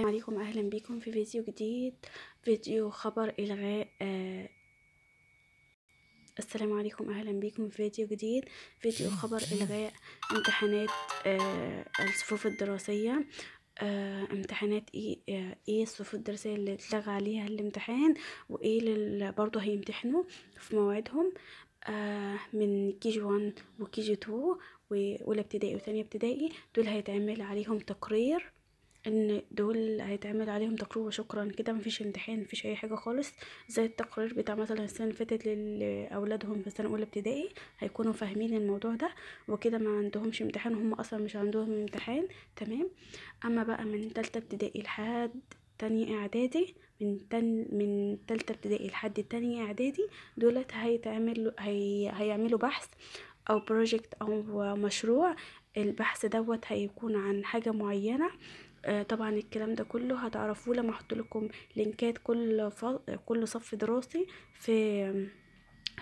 السلام عليكم اهلا بكم في فيديو جديد فيديو خبر الغاء آه السلام عليكم اهلا بكم في فيديو جديد فيديو خبر الغاء امتحانات آه الصفوف الدراسيه آه امتحانات ايه ايه الصفوف الدراسيه اللي اتلغى عليها الامتحان وايه اللي برضه هيمتحنوا في مواعيدهم آه من كي جي 1 وكي جي 2 واولى ابتدائي وثانيه ابتدائي دول هيتعمل عليهم تقرير ان دول هيتعمل عليهم تقرير وشكرا كده مفيش امتحان مفيش اي حاجه خالص زي التقرير بتاع مثلا السنه اللي فاتت لاولادهم في سنه اولى ابتدائي هيكونوا فاهمين الموضوع ده وكده ما عندهمش امتحان هم اصلا مش عندهم امتحان تمام اما بقى من تالتة ابتدائي لحد تانية اعدادي من تن من تالتة ابتدائي لحد تانية اعدادي دولت هيتعمل هي هيعملوا بحث او بروجكت او مشروع البحث دوت هيكون عن حاجة معينة آه، طبعا الكلام ده كله هتعرفوه لما احط لكم لينكات كل كل صف دراسي في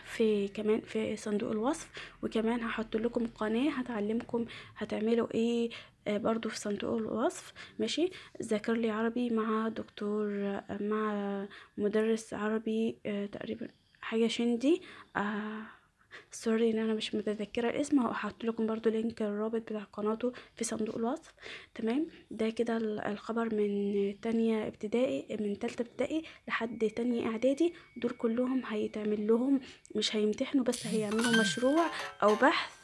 في كمان في صندوق الوصف وكمان هحط لكم قناه هتعلمكم هتعملوا ايه آه، برضو في صندوق الوصف ماشي ذاكر لي عربي مع دكتور مع مدرس عربي آه، تقريبا حاجه شندي آه سوري ان انا مش متذكره الاسم هحط لكم برضو لينك الرابط بتاع قناته في صندوق الوصف تمام ده كده الخبر من تانية ابتدائي من تالتة ابتدائي لحد تانية اعدادي دول كلهم هيتعمل لهم مش هيمتحنوا بس هيعملوا مشروع او بحث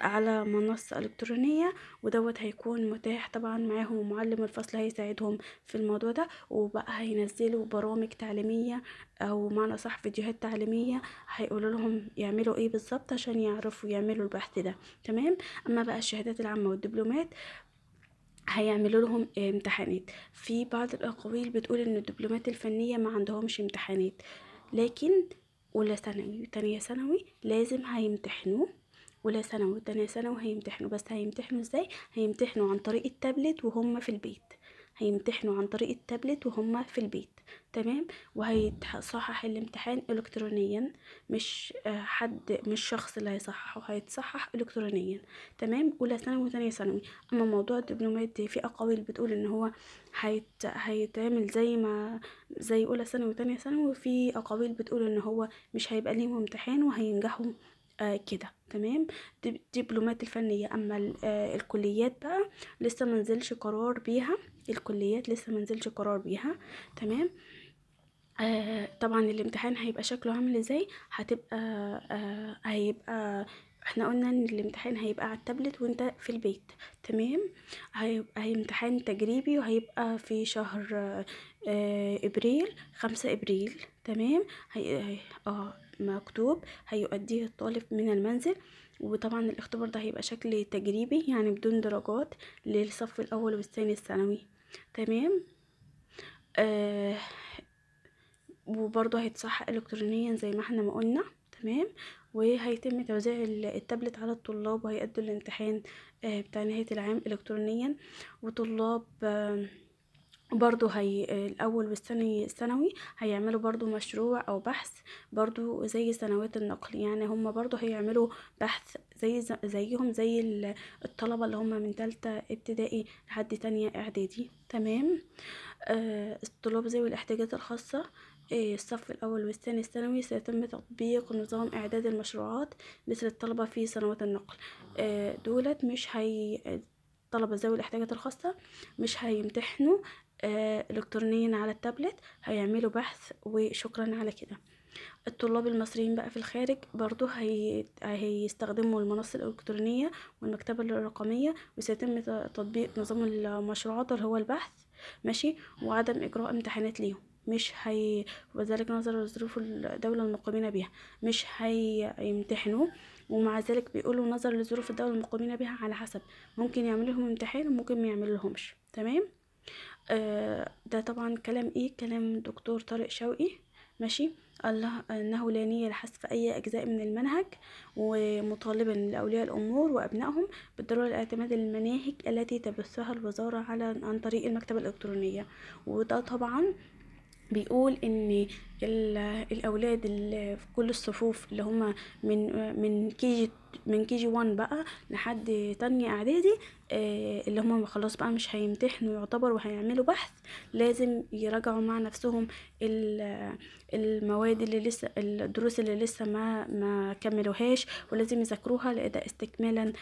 على منصة إلكترونية ودوت هيكون متاح طبعا معاهم ومعلم الفصل هيساعدهم في الموضوع ده وبقى هينزلوا برامج تعليمية أو معنى صح فيديوهات تعليمية هيقولوا لهم يعملوا ايه بالظبط عشان يعرفوا يعملوا البحث ده تمام أما بقى الشهادات العامة والدبلومات هيعملوا لهم امتحانات في بعض الاقاويل بتقول ان الدبلومات الفنيه ما عندهمش امتحانات لكن اولى ثانوي تانية ثانوي لازم هيمتحنوه اولى ثانوي وثانيه ثانوي هيمتحنوا بس هيمتحنوا ازاي هيمتحنوا عن طريق التابلت وهم في البيت هيمتحنوا عن طريق التابلت وهم في البيت تمام وهيتصحح الامتحان الكترونيا مش آه، حد مش شخص اللي هيصححه هيتصحح الكترونيا تمام اولى ثانوي وثانيه ثانوي اما موضوع الدبلومات في اقاويل بتقول ان هو هيت... هيتعمل زي ما زي اولى ثانوي وثانيه ثانوي وفي اقاويل بتقول ان هو مش هيبقى ليهم امتحان وهينجحوا آه، كده تمام دي دبلومات الفنية اما آه، الكليات بقى لسه منزلش قرار بيها الكليات لسه منزلش قرار بيها تمام آه، طبعا الامتحان هيبقى شكله عامل ازاي هتبقى هيبقى احنا قلنا ان الامتحان هيبقى على التابلت وانت في البيت تمام هيبقى امتحان تجريبي وهيبقى في شهر ابريل خمسة ابريل تمام هي... اه مكتوب هيؤديه الطالب من المنزل وطبعا الاختبار ده هيبقى شكل تجريبي يعني بدون درجات للصف الأول والثاني الثانوي تمام آه وبرضه هيتصحح إلكترونيا زي ما احنا ما قلنا تمام وهيتم توزيع التابلت على الطلاب وهيأدوا الامتحان آه، بتاع نهاية العام إلكترونيا وطلاب آه، برضو هي الأول والثاني ثانوي هيعملوا برضو مشروع أو بحث برضو زي سنوات النقل يعني هم برضو هيعملوا بحث زي زيهم زي الطلبة اللي هم من تالتة ابتدائي لحد تانية إعدادي تمام آه الطلاب ذوي الاحتياجات الخاصة آه، الصف الأول والثاني الثانوي سيتم تطبيق نظام إعداد المشروعات مثل الطلبة في سنوات النقل آه دولت مش هي الطلبة ذوي الاحتياجات الخاصة مش هيمتحنوا آه، الكترونيا على التابلت هيعملوا بحث وشكرا على كده الطلاب المصريين بقى في الخارج برضو هي... هيستخدموا المنصة الإلكترونية والمكتبة الرقمية وسيتم تطبيق نظام المشروعات اللي هو البحث ماشي وعدم إجراء امتحانات ليهم مش هي وذلك نظرا لظروف الدولة المقيمين بها مش هيمتحنوه ومع ذلك بيقولوا نظرا لظروف الدولة المقيمين بها على حسب ممكن يعمل لهم امتحان وممكن ما يعمل لهمش تمام آه، ده طبعا كلام ايه كلام دكتور طارق شوقي ماشي الله أنه لا نية لحذف أي أجزاء من المنهج ومطالبا لأولياء الأمور وأبنائهم بالضرورة الاعتماد المناهج التي تبثها الوزارة على عن طريق المكتبة الإلكترونية وده طبعا بيقول ان الاولاد اللي في كل الصفوف اللي هما من من جي من جي 1 بقى لحد تانية اعدادي آه، اللي هما خلاص بقى مش هيمتحنوا يعتبر وهيعملوا بحث لازم يراجعوا مع نفسهم المواد اللي لسه الدروس اللي لسه ما ما كملوهاش ولازم يذاكروها لاداء استكمالا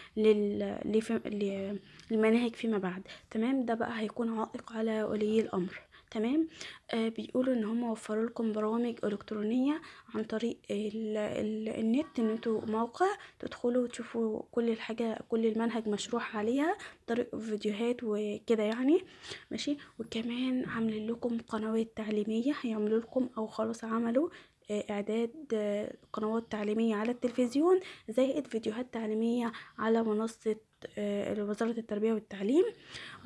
للمناهج فيما بعد تمام ده بقى هيكون عائق على ولي الامر تمام آه بيقولوا ان هم وفروا لكم برامج الكترونيه عن طريق الـ الـ النت ان انتوا موقع تدخلوا وتشوفوا كل الحاجه كل المنهج مشروح عليها طريق فيديوهات وكده يعني ماشي وكمان عاملين لكم قنوات تعليميه هيعملوا لكم او خلاص عملوا آه، اعداد آه، قنوات تعليميه على التلفزيون زائد فيديوهات تعليميه على منصه آه، وزارة التربية والتعليم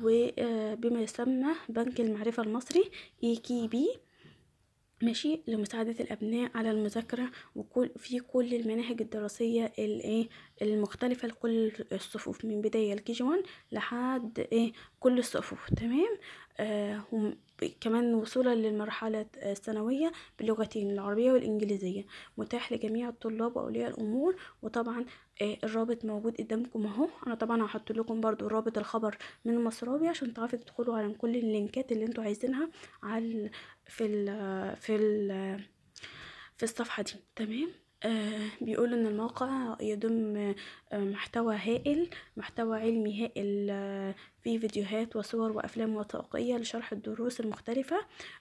وبما آه، يسمى بنك المعرفة المصري اي كي بي ماشي لمساعدة الأبناء على المذاكرة وكل في كل المناهج الدراسية الايه المختلفة لكل الصفوف من بداية الكي جي 1 لحد ايه كل الصفوف تمام آه كمان وصولا للمرحلة الثانوية باللغتين العربية والإنجليزية متاح لجميع الطلاب وأولياء الأمور وطبعا آه، الرابط موجود قدامكم اهو انا طبعا هحط لكم برضو رابط الخبر من مصراوي عشان تعرفوا تدخلوا على كل اللينكات اللي انتوا عايزينها على في ال في ال في الصفحة دي تمام آه، بيقولوا إن الموقع يضم آه، محتوى هائل محتوى علمي هائل آه، في فيديوهات وصور وأفلام وثائقية لشرح الدروس المختلفة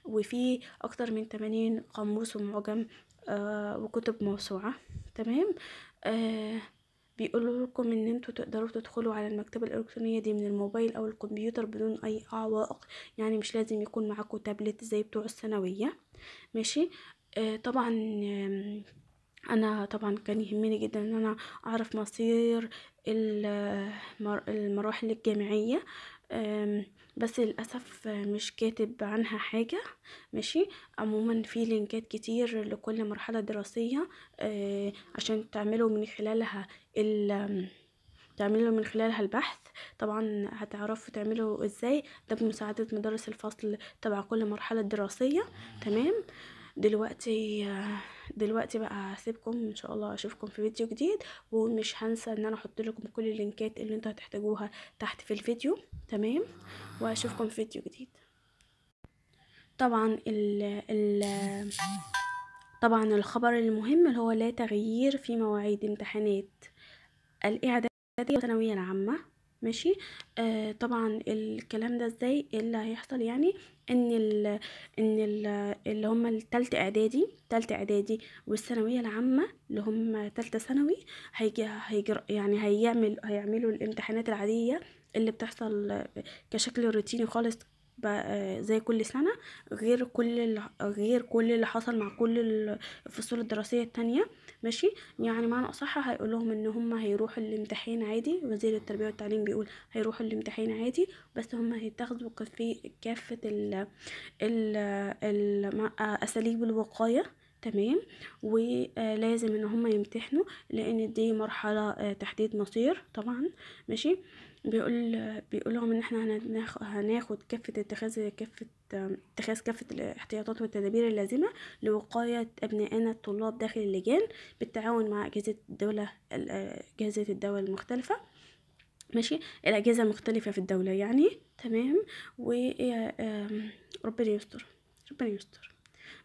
وفي أكتر من تمانين قاموس ومعجم وكتب موسوعة تمام بيقولوا لكم ان انتوا تقدروا تدخلوا على المكتبة الالكترونية دي من الموبايل او الكمبيوتر بدون اي عوائق يعني مش لازم يكون معاكم تابلت زي بتوع الثانوية ماشي طبعا انا طبعا كان يهمني جدا ان انا اعرف مصير المراحل الجامعيه بس للأسف مش كاتب عنها حاجة ماشي عموما في لينكات كتير لكل مرحلة دراسية آه، عشان تعملوا من خلالها ال تعملوا من خلالها البحث طبعا هتعرفوا تعملوا ازاي ده بمساعدة مدرس الفصل تبع كل مرحلة دراسية تمام دلوقتي دلوقتي بقى هسيبكم ان شاء الله اشوفكم في فيديو جديد ومش هنسى ان انا احط لكم كل اللينكات اللي انتوا هتحتاجوها تحت في الفيديو تمام واشوفكم في فيديو جديد طبعا ال ال طبعا الخبر المهم اللي هو لا تغيير في مواعيد امتحانات الاعداديه والثانويه العامه ماشي آه طبعا الكلام ده ازاي إيه اللي هيحصل يعني ان ال ان الـ اللي هم التالت اعدادي تالت اعدادي والثانويه العامه اللي هم تالتة ثانوي هيجي هيجر يعني هيعمل هيعملوا الامتحانات العاديه اللي بتحصل كشكل روتيني خالص زي كل سنة غير كل غير كل اللي حصل مع كل الفصول الدراسية التانية ماشي يعني معنى أصح هيقولهم إن هم هيروحوا الامتحان عادي وزير التربية والتعليم بيقول هيروحوا الامتحان عادي بس هم هيتاخدوا في كافة ال ال ال أساليب الوقاية تمام ولازم ان هم يمتحنوا لان دي مرحلة تحديد مصير طبعا ماشي بيقول بيقول لهم ان احنا هناخد كافة اتخاذ كافة اتخاذ كافة الاحتياطات والتدابير اللازمة لوقاية ابنائنا الطلاب داخل اللجان بالتعاون مع اجهزة الدولة اجهزة الدول المختلفة ماشي الاجهزة المختلفة في الدولة يعني تمام وربنا يستر ربنا يستر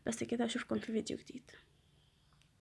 بس كده اشوفكم في فيديو جديد